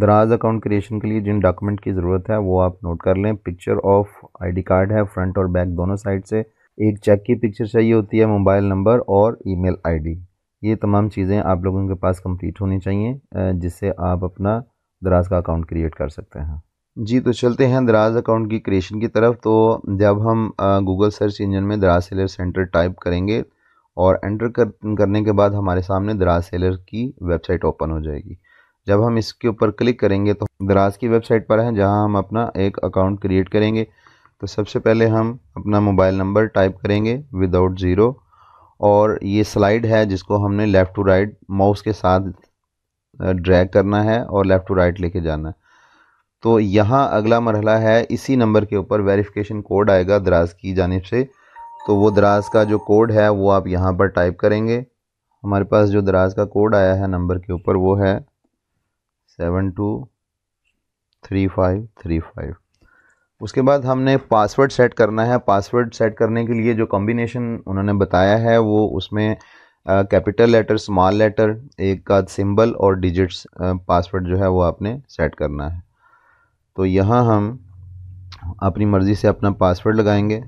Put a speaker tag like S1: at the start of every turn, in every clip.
S1: दराज account creation के लिए जिन डॉक्यूमेंट की ज़रूरत है वो आप नोट कर लें पिक्चर ऑफ आईडी कार्ड है फ्रंट और बैक दोनों साइड से एक चेक की पिक्चर चाहिए होती है मोबाइल नंबर और ईमेल आईडी ये तमाम चीज़ें आप लोगों के पास कंप्लीट होनी चाहिए जिससे आप अपना दराज का अकाउंट क्रिएट कर सकते हैं जी तो चलते हैं दराज अकाउंट की क्रिएशन की तरफ तो जब हम गूगल सर्च इंजन में दराज सेलर सेंटर टाइप करेंगे और एंटर कर, करने के बाद हमारे सामने दराज सेलर की वेबसाइट ओपन हो जाएगी जब हम इसके ऊपर क्लिक करेंगे तो दराज की वेबसाइट पर हैं जहां हम अपना एक अकाउंट क्रिएट करेंगे तो सबसे पहले हम अपना मोबाइल नंबर टाइप करेंगे विदाउट ज़ीरो और ये स्लाइड है जिसको हमने लेफ़्ट टू राइट माउस के साथ ड्रैग करना है और लेफ़्ट टू राइट लेके जाना है तो यहाँ अगला मरहला है इसी नंबर के ऊपर वेरिफिकेशन कोड आएगा दराज की जानब से तो वो दराज का जो कोड है वो आप यहाँ पर टाइप करेंगे हमारे पास जो दराज का कोड आया है नंबर के ऊपर वो है seven two three five three five उसके बाद हमने पासवर्ड सेट करना है पासवर्ड सेट करने के लिए जो कॉम्बिनेशन उन्होंने बताया है वो उसमें कैपिटल लेटर स्मॉल लेटर एक का सिंबल और डिजिट्स पासवर्ड जो है वो आपने सेट करना है तो यहाँ हम अपनी मर्ज़ी से अपना पासवर्ड लगाएंगे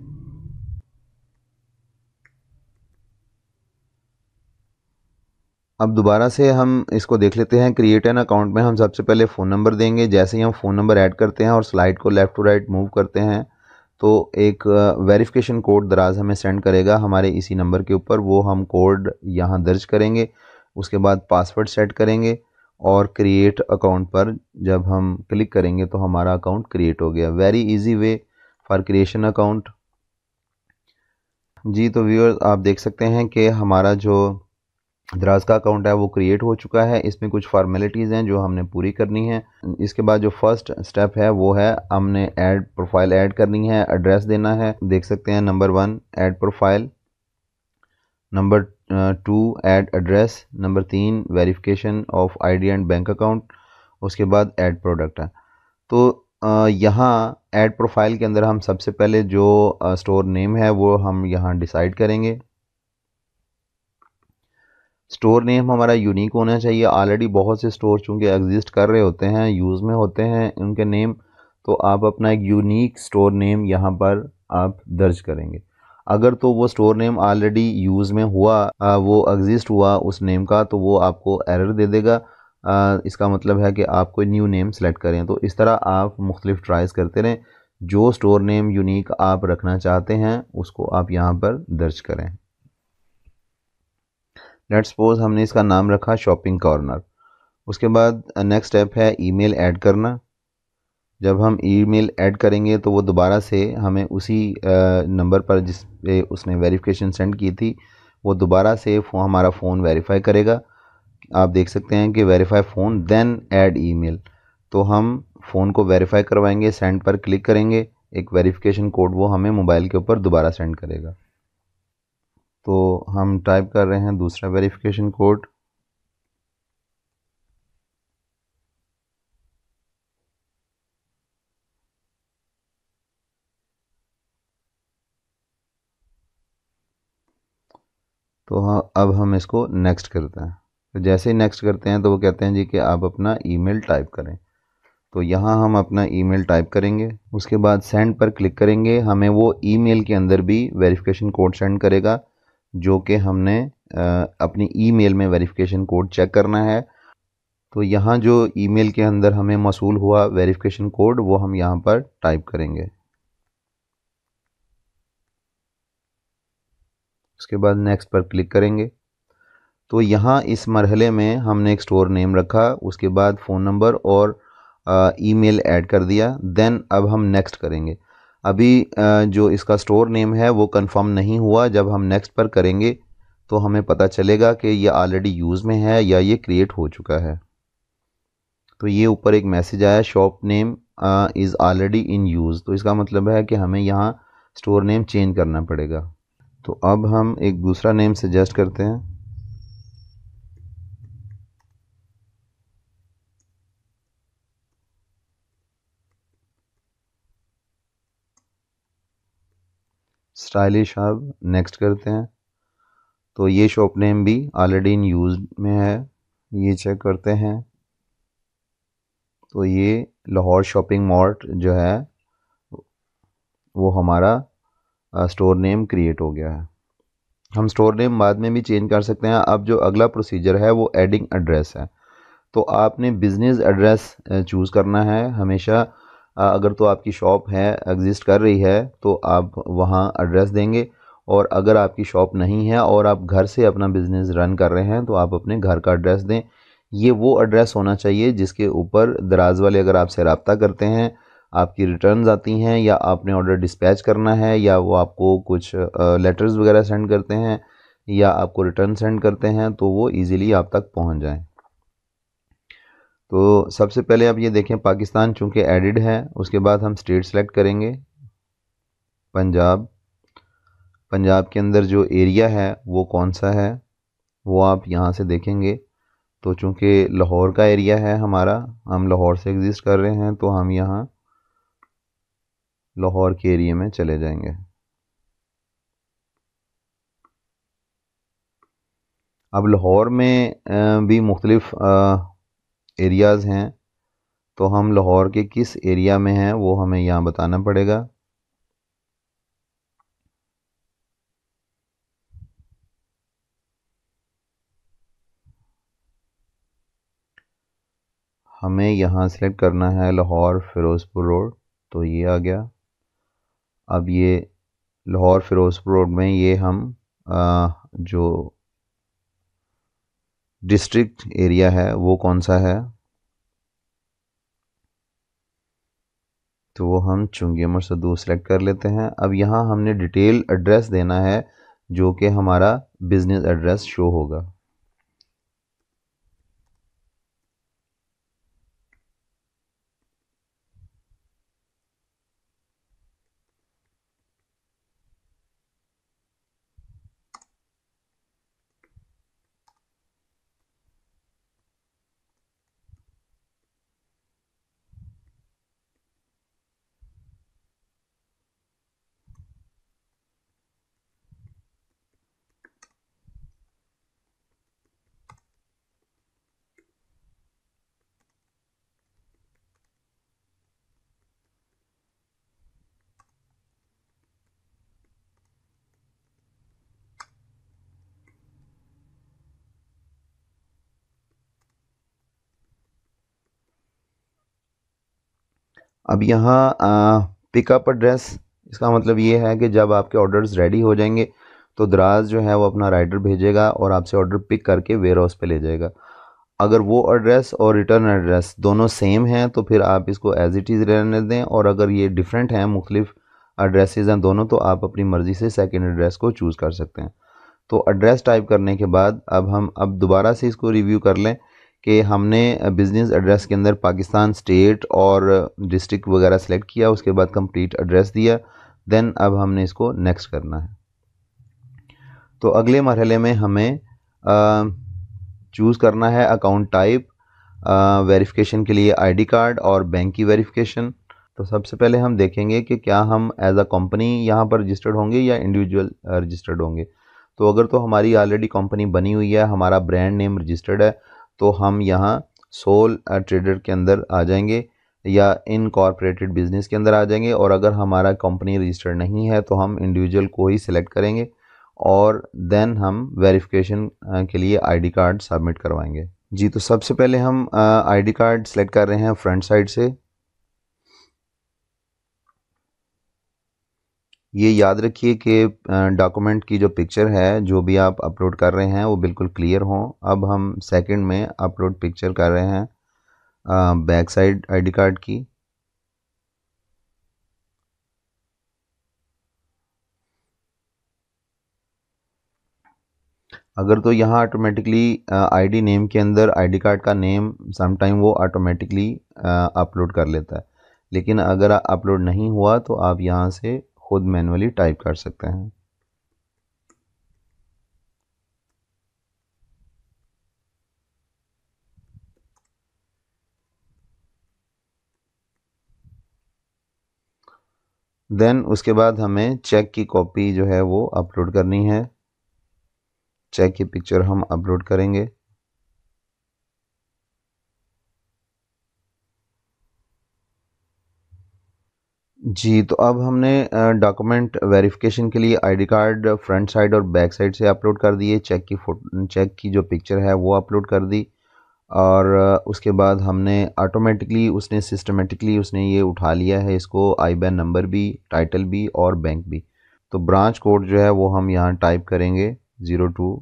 S1: अब दोबारा से हम इसको देख लेते हैं क्रिएट एन अकाउंट में हम सबसे पहले फ़ोन नंबर देंगे जैसे ही हम फ़ोन नंबर ऐड करते हैं और स्लाइड को लेफ़्ट टू राइट मूव करते हैं तो एक वेरिफिकेशन uh, कोड दराज हमें सेंड करेगा हमारे इसी नंबर के ऊपर वो हम कोड यहाँ दर्ज करेंगे उसके बाद पासवर्ड सेट करेंगे और क्रिएट अकाउंट पर जब हम क्लिक करेंगे तो हमारा अकाउंट क्रिएट हो गया very easy way for creation account जी तो व्यूअर्स आप देख सकते हैं कि हमारा जो द्रास का अकाउंट है वो क्रिएट हो चुका है इसमें कुछ फॉर्मेलिटीज़ हैं जो हमने पूरी करनी है इसके बाद जो फर्स्ट स्टेप है वो है हमने ऐड प्रोफाइल ऐड करनी है एड्रेस देना है देख सकते हैं number one add profile number two add address number तीन verification of ID and bank account उसके बाद ऐड प्रोडक्ट है तो uh, यहाँ ऐड प्रोफाइल के अंदर हम सबसे पहले जो स्टोर uh, नेम है वो हम यहाँ डिसाइड करेंगे स्टोर नेम हमारा यूनिक होना चाहिए ऑलरेडी बहुत से स्टोर चूँकि एग्जिस्ट कर रहे होते हैं यूज़ में होते हैं उनके नेम तो आप अपना एक यूनिक स्टोर नेम यहाँ पर आप दर्ज करेंगे अगर तो वो स्टोर नेम ऑलरेडी यूज़ में हुआ आ, वो एग्जिस्ट हुआ उस नेम का तो वो आपको एरर दे देगा आ, इसका मतलब है कि आप कोई न्यू नेम सेलेक्ट करें तो इस तरह आप मुख्तलिफ ट्राइज़ करते रहें जो स्टोर नेम यूनिक आप रखना चाहते हैं उसको आप यहाँ पर दर्ज करें लेट सपोज हमने इसका नाम रखा शॉपिंग कॉर्नर उसके बाद नेक्स्ट uh, स्टेप है ईमेल ऐड करना जब हम ईमेल ऐड करेंगे तो वो दोबारा से हमें उसी नंबर uh, पर जिस पे उसने वेरिफिकेशन सेंड की थी वो दोबारा से फो, हमारा फ़ोन वेरीफाई करेगा आप देख सकते हैं कि verify phone then add email तो हम फ़ोन को वेरीफाई करवाएंगे सेंड पर क्लिक करेंगे एक वेरिफिकेशन कोड वो हमें मोबाइल के ऊपर दोबारा सेंड करेगा तो हम टाइप कर रहे हैं दूसरा वेरिफिकेशन कोड तो हाँ अब हम इसको नेक्स्ट करते हैं तो जैसे ही नेक्स्ट करते हैं तो वो कहते हैं जी कि आप अपना ईमेल टाइप करें तो यहाँ हम अपना ईमेल टाइप करेंगे उसके बाद सेंड पर क्लिक करेंगे हमें वो ईमेल के अंदर भी वेरिफिकेशन कोड सेंड करेगा जो कि हमने अपनी ईमेल में वेरिफिकेशन कोड चेक करना है तो यहाँ जो ईमेल के अंदर हमें मसूल हुआ वेरिफिकेशन कोड वो हम यहाँ पर टाइप करेंगे उसके बाद नेक्स्ट पर क्लिक करेंगे तो यहाँ इस मरहले में हमने एक स्टोर नेम रखा उसके बाद फ़ोन नंबर और ईमेल ऐड कर दिया देन अब हम नेक्स्ट करेंगे अभी जो इसका स्टोर नेम है वो कंफर्म नहीं हुआ जब हम नेक्स्ट पर करेंगे तो हमें पता चलेगा कि ये ऑलरेडी यूज़ में है या ये क्रिएट हो चुका है तो ये ऊपर एक मैसेज आया shop name is already in use तो इसका मतलब है कि हमें यहाँ स्टोर नेम चेंज करना पड़ेगा तो अब हम एक दूसरा नेम सजेस्ट करते हैं स्टाइलिश हब नेक्स्ट करते हैं तो ये शॉप नेम भी ऑलरेडी इन यूज में है ये चेक करते हैं तो ये लाहौर शॉपिंग मॉर्ट जो है वो हमारा स्टोर नेम क्रिएट हो गया है हम स्टोर नेम बाद में भी चेंज कर सकते हैं अब जो अगला प्रोसीजर है वो एडिंग एड्रेस है तो आपने बिज़नेस एड्रेस चूज़ करना है हमेशा अगर तो आपकी शॉप है एग्ज़िस्ट कर रही है तो आप वहाँ एड्रेस देंगे और अगर आपकी शॉप नहीं है और आप घर से अपना बिज़नेस रन कर रहे हैं तो आप अपने घर का एड्रेस दें ये वो एड्रेस होना चाहिए जिसके ऊपर दराज वाले अगर आपसे रबता करते हैं आपकी रिटर्न आती हैं या आपने ऑर्डर डिस्पैच करना है या वो आपको कुछ लेटर्स वगैरह सेंड करते हैं या आपको रिटर्न सेंड करते हैं तो वो इजीली आप तक पहुंच जाएं तो सबसे पहले आप ये देखें पाकिस्तान चूँकि एडिड है उसके बाद हम स्टेट सेलेक्ट करेंगे पंजाब पंजाब के अंदर जो एरिया है वो कौन सा है वो आप यहाँ से देखेंगे तो चूँकि लाहौर का एरिया है हमारा हम लाहौर से एग्ज़िस्ट कर रहे हैं तो हम यहाँ लाहौर के एरिए में चले जाएंगे अब लाहौर में भी मुख्तलिफ एरियाज़ हैं तो हम लाहौर के किस एरिया में हैं वो हमें यहाँ बताना पड़ेगा हमें यहाँ सेलेक्ट करना है लाहौर फ़िरोज़पुर रोड तो ये आ गया अब ये लाहौर फ़िरोज़पुर रोड में ये हम आ, जो डिस्ट्रिक्ट एरिया है वो कौन सा है तो वो हम चुंगी अमर सदू सेलेक्ट कर लेते हैं अब यहाँ हमने डिटेल एड्रेस देना है जो कि हमारा बिज़नेस एड्रेस शो होगा अब यहाँ पिकअप एड्रेस इसका मतलब ये है कि जब आपके ऑर्डर्स रेडी हो जाएंगे तो दराज जो है वो अपना राइडर भेजेगा और आपसे ऑर्डर पिक करके वेयर हाउस पर ले जाएगा अगर वो एड्रेस और रिटर्न एड्रेस दोनों सेम हैं तो फिर आप इसको एज़ इट इज़ रहने दें और अगर ये डिफरेंट हैं मुख्तलिफ एड्रेसेस हैं दोनों तो आप अपनी मर्ज़ी से सेकेंड एड्रेस को चूज़ कर सकते हैं तो एड्रेस टाइप करने के बाद अब हम अब दोबारा से इसको रिव्यू कर लें कि हमने बिज़नेस एड्रेस के अंदर पाकिस्तान स्टेट और डिस्ट्रिक्ट वगैरह सेलेक्ट किया उसके बाद कंप्लीट एड्रेस दिया देन अब हमने इसको नेक्स्ट करना है तो अगले मरहले में हमें चूज़ करना है अकाउंट टाइप वेरिफिकेशन के लिए आईडी कार्ड और बैंक की वेरिफिकेशन तो सबसे पहले हम देखेंगे कि क्या हम एज अ कंपनी यहाँ पर रजिस्टर्ड होंगे या इंडिविजुअल रजिस्टर्ड होंगे तो अगर तो हमारी ऑलरेडी कंपनी बनी हुई है हमारा ब्रांड नेम रजिस्टर्ड है तो हम यहाँ सोल ट्रेडर uh, के अंदर आ जाएंगे या इनकॉर्पोरेटेड बिजनेस के अंदर आ जाएंगे और अगर हमारा कंपनी रजिस्टर्ड नहीं है तो हम इंडिविजुअल को ही सिलेक्ट करेंगे और देन हम वेरिफिकेशन uh, के लिए आईडी कार्ड सबमिट करवाएंगे जी तो सबसे पहले हम आईडी कार्ड सेलेक्ट कर रहे हैं फ्रंट साइड से ये याद रखिए कि डॉक्यूमेंट की जो पिक्चर है जो भी आप अपलोड कर रहे हैं वो बिल्कुल क्लियर हो अब हम सेकंड में अपलोड पिक्चर कर रहे हैं बैक साइड आईडी कार्ड की अगर तो यहाँ ऑटोमेटिकली आईडी नेम के अंदर आईडी कार्ड का नेम समटाइम वो ऑटोमेटिकली अपलोड कर लेता है लेकिन अगर अपलोड नहीं हुआ तो आप यहाँ से खुद मैनुअली टाइप कर सकते हैं देन उसके बाद हमें चेक की कॉपी जो है वो अपलोड करनी है चेक की पिक्चर हम अपलोड करेंगे जी तो अब हमने डॉक्यूमेंट वेरिफिकेशन के लिए आईडी कार्ड फ्रंट साइड और बैक साइड से अपलोड कर दिए चेक की फोटो चेक की जो पिक्चर है वो अपलोड कर दी और उसके बाद हमने ऑटोमेटिकली उसने सिस्टमेटिकली उसने ये उठा लिया है इसको आई बैन नंबर भी टाइटल भी और बैंक भी तो ब्रांच कोड जो है वो हम यहाँ टाइप करेंगे ज़ीरो टू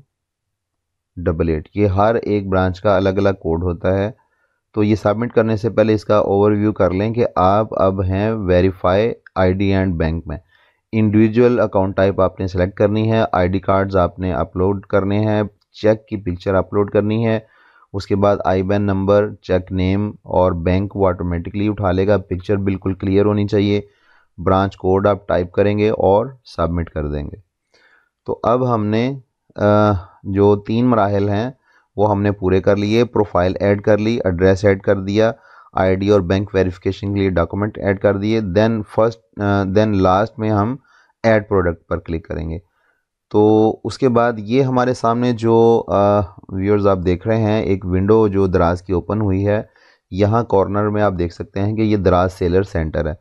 S1: डबल एट ये हर एक ब्रांच का अलग अलग कोड होता है तो ये सबमिट करने से पहले इसका ओवरव्यू कर लें कि आप अब हैं वेरीफाई आईडी एंड बैंक में इंडिविजुअल अकाउंट टाइप आपने सेलेक्ट करनी है आईडी कार्ड्स आपने अपलोड करने हैं चेक की पिक्चर अपलोड करनी है उसके बाद IBAN number check name और बैंक वो ऑटोमेटिकली उठा लेगा पिक्चर बिल्कुल क्लियर होनी चाहिए ब्रांच कोड आप टाइप करेंगे और सबमिट कर देंगे तो अब हमने जो तीन मराहल हैं वो हमने पूरे कर लिए प्रोफाइल ऐड कर ली एड्रेस ऐड कर दिया आईडी और बैंक वेरिफिकेशन के लिए डॉक्यूमेंट ऐड कर दिए देन फर्स्ट देन लास्ट में हम ऐड प्रोडक्ट पर क्लिक करेंगे तो उसके बाद ये हमारे सामने जो व्यूअर्स आप देख रहे हैं एक विंडो जो दराज की ओपन हुई है यहाँ कॉर्नर में आप देख सकते हैं कि ये दराज सेलर सेंटर है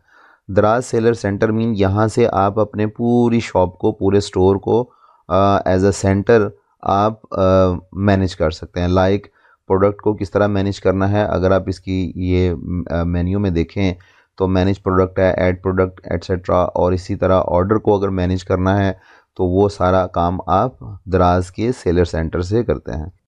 S1: दराज सेलर सेंटर मीन यहाँ से आप अपने पूरी शॉप को पूरे स्टोर को एज अ सेंटर आप मैनेज कर सकते हैं लाइक like, प्रोडक्ट को किस तरह मैनेज करना है अगर आप इसकी ये मेन्यू में देखें तो मैनेज प्रोडक्ट है ऐड प्रोडक्ट एट्सट्रा और इसी तरह ऑर्डर को अगर मैनेज करना है तो वो सारा काम आप दराज के सेलर सेंटर से करते हैं